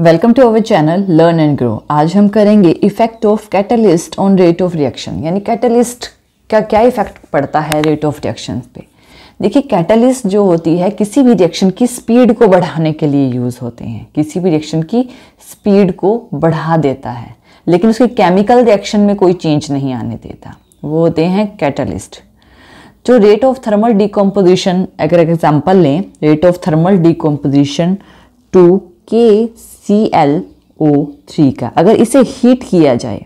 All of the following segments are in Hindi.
welcome to our channel learn and grow आज हम करेंगे effect of catalyst on rate of reaction यानी कैटलिस्ट का क्या इफेक्ट पड़ता है रेट ऑफ रिएक्शन पे देखिए कैटलिस्ट जो होती है किसी भी रिएक्शन की स्पीड को बढ़ाने के लिए यूज़ होते हैं किसी भी रिएक्शन की स्पीड को बढ़ा देता है लेकिन उसके केमिकल रिएक्शन में कोई चेंज नहीं आने देता वो होते हैं कैटलिस्ट जो रेट ऑफ थर्मल डिकम्पोजिशन अगर एग्जाम्पल लें rate of thermal decomposition two K C L O three का अगर इसे हीट किया जाए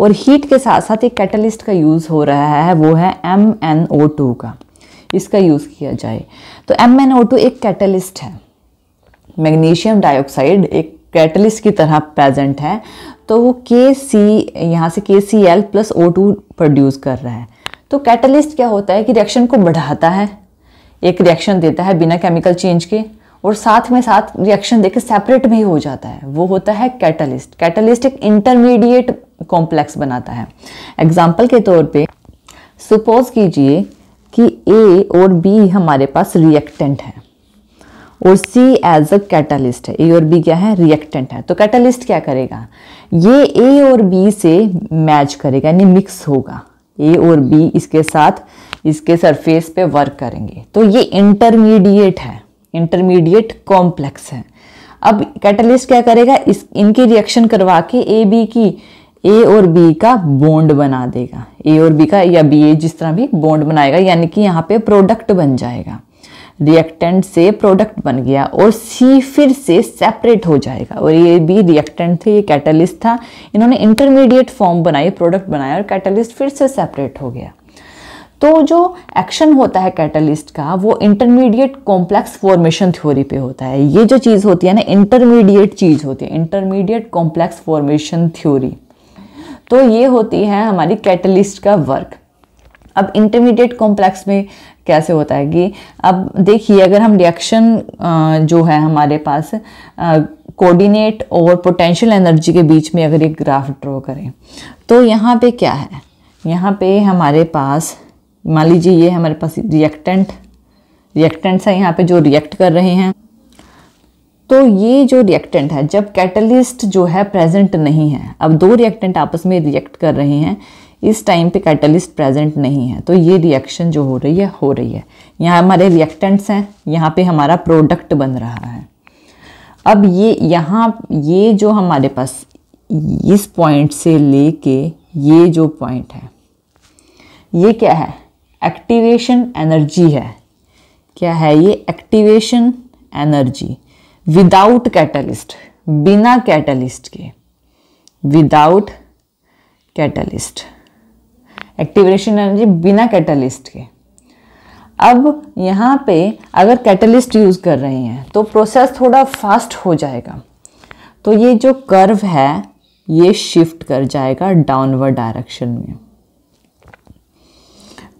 और हीट के साथ साथ एक कैटलिस्ट का यूज़ हो रहा है वो है एम एन ओ टू का इसका यूज़ किया जाए तो एम एन ओ टू एक कैटलिस्ट है मैग्नीशियम डाइऑक्साइड एक कैटलिस्ट की तरह प्रेजेंट है तो वो के सी यहाँ से K C L plus O two produce कर रहा है तो कैटलिस्ट क्या होता है कि रिएक्शन को बढ़ाता है एक रिएक्शन देता है बिना केमिकल चेंज के और साथ में साथ रिएक्शन देखे सेपरेट भी हो जाता है वो होता है कैटलिस्ट कैटलिस्ट एक इंटरमीडिएट कॉम्प्लेक्स बनाता है एग्जाम्पल के तौर पे सुपोज कीजिए कि ए और बी हमारे पास रिएक्टेंट है और सी एज अ कैटलिस्ट है ए और बी क्या है रिएक्टेंट है तो कैटलिस्ट क्या करेगा ये ए और बी से मैच करेगा यानी मिक्स होगा ए और बी इसके साथ इसके सरफेस पे वर्क करेंगे तो ये इंटरमीडिएट है इंटरमीडिएट कॉम्प्लेक्स है अब कैटलिस्ट क्या करेगा इस इनकी रिएक्शन करवा के ए बी की ए और बी का बॉन्ड बना देगा ए और बी का या बी ए जिस तरह भी बॉन्ड बनाएगा यानी कि यहाँ पे प्रोडक्ट बन जाएगा रिएक्टेंट से प्रोडक्ट बन गया और सी फिर से सेपरेट हो जाएगा और ये भी रिएक्टेंट थे ये कैटलिस्ट था इन्होंने इंटरमीडिएट फॉर्म बनाई प्रोडक्ट बनाया और कैटलिस्ट फिर से सेपरेट हो गया तो जो एक्शन होता है कैटलिस्ट का वो इंटरमीडिएट कॉम्प्लेक्स फॉर्मेशन थ्योरी पे होता है ये जो चीज़ होती है ना इंटरमीडिएट चीज़ होती है इंटरमीडिएट कॉम्प्लेक्स फॉर्मेशन थ्योरी तो ये होती है हमारी कैटलिस्ट का वर्क अब इंटरमीडिएट कॉम्प्लेक्स में कैसे होता है कि अब देखिए अगर हम रिएक्शन जो है हमारे पास कोऑर्डिनेट और पोटेंशियल एनर्जी के बीच में अगर एक ग्राफ ड्रॉ करें तो यहाँ पे क्या है यहाँ पे हमारे पास मान लीजिए ये हमारे पास रिएक्टेंट रिएक्टेंट्स हैं यहाँ पे जो रिएक्ट कर रहे हैं तो ये जो रिएक्टेंट है जब कैटलिस्ट जो है प्रेजेंट नहीं है अब दो रिएक्टेंट आपस में रिएक्ट कर रहे हैं इस टाइम पे कैटलिस्ट प्रेजेंट नहीं है तो ये रिएक्शन जो हो रही है हो रही है यहाँ हमारे रिएक्टेंट्स हैं यहाँ पे हमारा प्रोडक्ट बन रहा है अब ये यहाँ ये जो हमारे पास इस पॉइंट से ले के ये जो पॉइंट है ये क्या है एक्टिवेशन एनर्जी है क्या है ये एक्टिवेशन एनर्जी विदाउट कैटलिस्ट बिना कैटलिस्ट के विदाउट कैटलिस्ट एक्टिवेशन एनर्जी बिना कैटलिस्ट के अब यहाँ पे अगर कैटलिस्ट यूज़ कर रहे हैं तो प्रोसेस थोड़ा फास्ट हो जाएगा तो ये जो कर्व है ये शिफ्ट कर जाएगा डाउनवर्ड डायरेक्शन में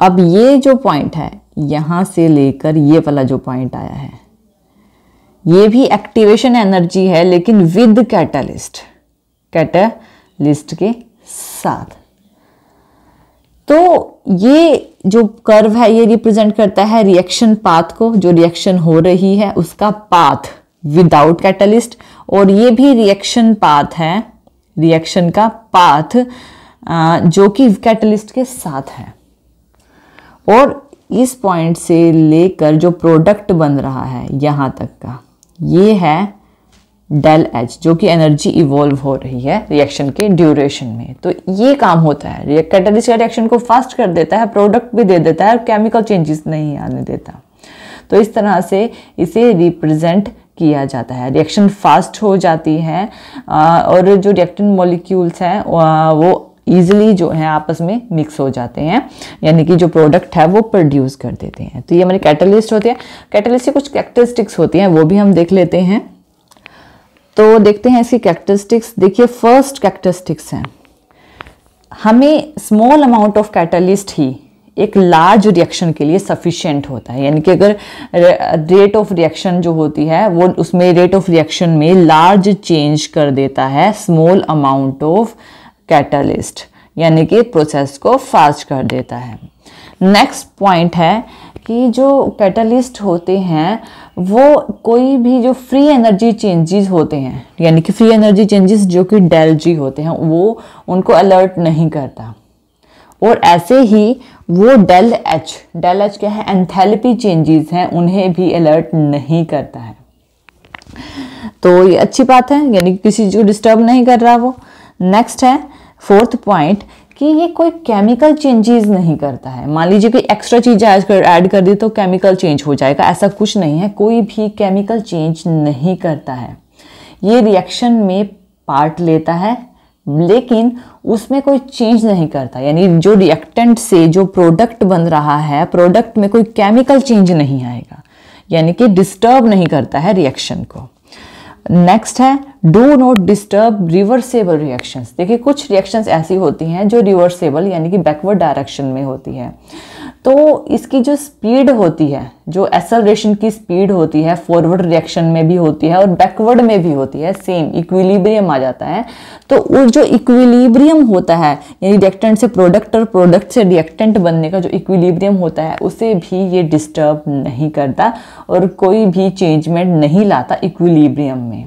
अब ये जो पॉइंट है यहां से लेकर ये वाला जो पॉइंट आया है ये भी एक्टिवेशन एनर्जी है लेकिन विद कैटलिस्ट कैटलिस्ट के साथ तो ये जो कर्व है ये रिप्रेजेंट करता है रिएक्शन पाथ को जो रिएक्शन हो रही है उसका पाथ विदाउट कैटलिस्ट और ये भी रिएक्शन पाथ है रिएक्शन का पाथ जो कि कैटलिस्ट के साथ है और इस पॉइंट से लेकर जो प्रोडक्ट बन रहा है यहाँ तक का ये है डेल एच जो कि एनर्जी इवॉल्व हो रही है रिएक्शन के ड्यूरेशन में तो ये काम होता है कैटलिस्ट रिएक्शन को फास्ट कर देता है प्रोडक्ट भी दे देता है और केमिकल चेंजेस नहीं आने देता तो इस तरह से इसे रिप्रेजेंट किया जाता है रिएक्शन फास्ट हो जाती है और जो रिएक्टेंट मॉलिक्यूल्स हैं वो ईजिली जो है आपस में मिक्स हो जाते हैं यानी कि जो प्रोडक्ट है वो प्रोड्यूस कर देते हैं तो ये हमारे कैटलिस्ट होते हैं कैटलिस्ट की कुछ कैरेक्टरिस्टिक्स होती हैं वो भी हम देख लेते हैं तो देखते हैं इसकी कैरेक्टरिस्टिक्स देखिए फर्स्ट कैरेक्टरिस्टिक्स हैं हमें स्मॉल अमाउंट ऑफ कैटलिस्ट ही एक लार्ज रिएक्शन के लिए सफिशियंट होता है यानी कि अगर रेट ऑफ रिएक्शन जो होती है वो उसमें रेट ऑफ रिएक्शन में लार्ज चेंज कर देता है स्मॉल अमाउंट ऑफ कैटलिस्ट यानी कि प्रोसेस को फास्ट कर देता है नेक्स्ट पॉइंट है कि जो कैटलिस्ट होते हैं वो कोई भी जो फ्री एनर्जी चेंजेस होते हैं यानी कि फ्री एनर्जी चेंजेस जो कि डेल जी होते हैं वो उनको अलर्ट नहीं करता और ऐसे ही वो डेल एच डेल एच क्या है एंथैल्पी चेंजेस हैं उन्हें भी अलर्ट नहीं करता है तो ये अच्छी बात है यानी कि किसी को डिस्टर्ब नहीं कर रहा वो नेक्स्ट है फोर्थ पॉइंट कि ये कोई केमिकल चेंजेस नहीं करता है मान लीजिए कोई एक्स्ट्रा चीज़ ऐड कर दी तो केमिकल चेंज हो जाएगा ऐसा कुछ नहीं है कोई भी केमिकल चेंज नहीं करता है ये रिएक्शन में पार्ट लेता है लेकिन उसमें कोई चेंज नहीं करता यानी जो रिएक्टेंट से जो प्रोडक्ट बन रहा है प्रोडक्ट में कोई केमिकल चेंज नहीं आएगा यानी कि डिस्टर्ब नहीं करता है रिएक्शन को नेक्स्ट है do not disturb reversible reactions देखिए कुछ रिएक्शंस ऐसी होती हैं जो रिवर्सेबल यानी कि बैकवर्ड डायरेक्शन में होती है तो इसकी जो स्पीड होती है जो एसलरेशन की स्पीड होती है फॉरवर्ड रिएक्शन में भी होती है और बैकवर्ड में भी होती है सेम इक्विलिब्रियम आ जाता है तो वो जो इक्विलिब्रियम होता है यानी रिएक्टेंट से प्रोडक्ट और प्रोडक्ट से रिएक्टेंट बनने का जो इक्विलिब्रियम होता है उसे भी ये डिस्टर्ब नहीं करता और कोई भी चेंजमेंट नहीं लाता इक्विलिब्रियम में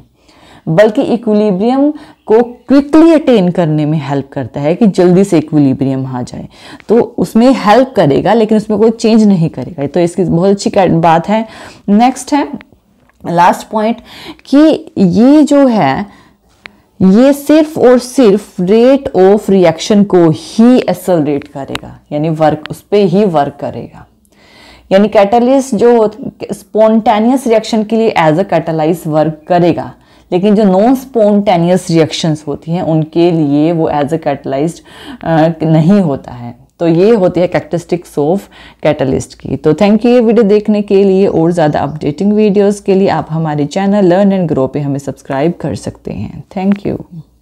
बल्कि इक्विलिब्रियम को क्विकली अटेन करने में हेल्प करता है कि जल्दी से इक्विलिब्रियम आ जाए तो उसमें हेल्प करेगा लेकिन उसमें कोई चेंज नहीं करेगा तो इसकी बहुत अच्छी बात है नेक्स्ट है लास्ट पॉइंट कि ये जो है ये सिर्फ और सिर्फ रेट ऑफ रिएक्शन को ही एक्सलरेट करेगा यानी वर्क उस पर ही वर्क करेगा यानी कैटलिस्ट जो स्पॉन्टेनियस रिएक्शन के लिए एज अ कैटलाइज वर्क करेगा लेकिन जो नॉन स्पॉन्टेनियस रिएक्शंस होती हैं उनके लिए वो एज ए कैटलाइज नहीं होता है तो ये होती है कैक्टस्टिक्स ऑफ कैटलिस्ट की तो थैंक यू ये वीडियो देखने के लिए और ज़्यादा अपडेटिंग वीडियोस के लिए आप हमारे चैनल लर्न एंड ग्रो पे हमें सब्सक्राइब कर सकते हैं थैंक यू